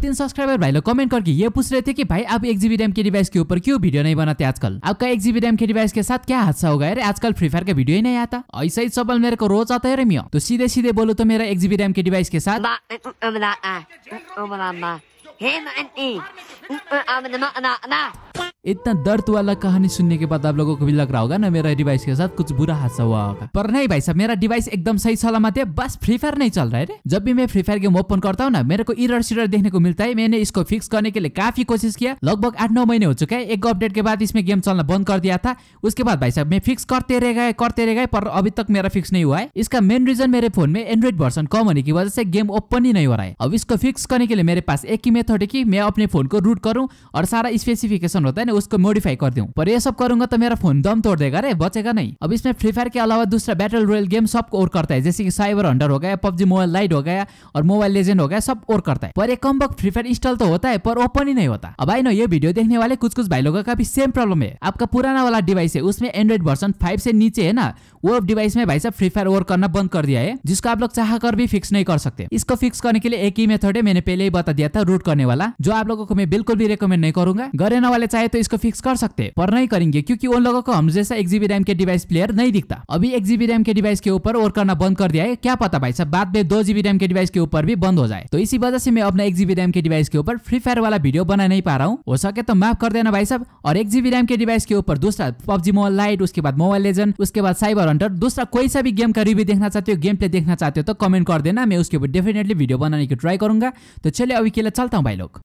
तीन सब्सक्राइबर भाइले comment comment यो ये पूछ रहे थे कि भाइ आप एक जीबी के डिभाइस के ऊपर क्यों भिडियो नै बनाते आजकल आपका एक जीबी के डिभाइस के साथ क्या हादसा हो गए अरे आजकल फ्री फायर का भिडियो नै आता ऐसा ही सवाल मेरे को रोज आता है रे मियो तो सीधे सीधे बोलो तो मेरा एक जीबी के डिभाइस के साथ इतना दर्द वाला कहानी सुनने के बाद आप लोगों को भी लग रहा होगा ना मेरा डिवाइस के साथ कुछ बुरा हादसा हुआ होगा पर नहीं भाई साहब मेरा डिवाइस एकदम सही सलामत है बस फ्री फायर नहीं चल रहा है जब भी मैं फ्री फायर गेम ओपन करता हूँ ना मेरे को इरर सीरर देखने को मिलता है मैंने इसको फिक्स करने के लिए काफी कोशिश किया लगभग आठ नौ महीने हो चुका है एक अपडेट के बाद इसमें गेम चलना बंद कर दिया था उसके बाद भाई साहब मैं फिक्स करते रह गए करते रह गए पर अभी तक मेरा फिक्स नहीं हुआ है इसका मेन रीजन मेरे फोन में एंड्रॉइड वर्सन कम होने की वजह से गेम ओपन ही नहीं हो रहा है अब इसको फिक्स करने के लिए मेरे पास एक ही मेथड है कि मैं अपने फोन को रूट करूँ और सारा स्पेसिफिकेशन होता है उसको मॉडिफाई कर दू पर ये सब करूंगा तो मेरा फोन दम तोड़ देगा रे बचेगा नहीं अब इसमें फ्री फायर के अलावा दूसरा बैटल रॉयल गेम सबको और करता है जैसे कि साइबर हंडर हो गया पब्जी मोबाइल लाइट हो गया और मोबाइल लेजेंड हो गया सब और करता है पर एक कम वक्त फ्री फायर इंस्टॉल तो होता है पर ओपन ही नहीं होता अब आई नो ये वीडियो देखने वाले कुछ कुछ भाई लोगों का भी सेम प्रॉब्लम है आपका पुराना वाला डिवाइस है उसमें एंड्रॉइड वर्सन फाइव से नीचे है ना वो डिवाइस में भाई साहब फ्री फायर और करना बंद कर दिया है जिसको आप लोग चाह कर भी फिक्स नहीं कर सकते इसको फिक्स करने के लिए एक ही मेथड है मैंने पहले ही बता दिया था रूट करने वाला जो आप लोगों को मैं बिल्कुल भी रिकमेंड नहीं करूंगा गरे वाले चाहे तो इसको फिक्स कर सकते पर नहीं करेंगे क्योंकि उन लोगों को हम जैसा एक्जीबी रैम के डिवाइस प्लेयर नहीं दिखता अभी एक्जीबी रैम के डिवाइस के ऊपर और करना बंद कर दिया है क्या पता भाई सब बाद में दो जीबी रैम के डिवाइस के ऊपर भी बंद हो जाए तो इसी वजह से मैं अपना एक जीबी रैम के डिवाइस के ऊपर फ्री फायर वाला वीडियो बना नहीं पा रहा हूँ हो सके तो माफ कर देना भाई सब और एक जीबी रैम के डिवाइस के ऊपर दूसरा पब्जी मोबाइल लाइट उसके बाद मोबाइल लेजन उसके बाद साइबर हंटर दूसरा कोई सा भी गेम का रिव्यू देखना चाहते हो गेम प्ले देखना चाहते हो तो कमेंट कर देना मैं उसके ऊपर डेफिनेटली वीडियो बनाने की ट्राई करूंगा तो चलिए अभी के लिए चलता हूँ भाई लोग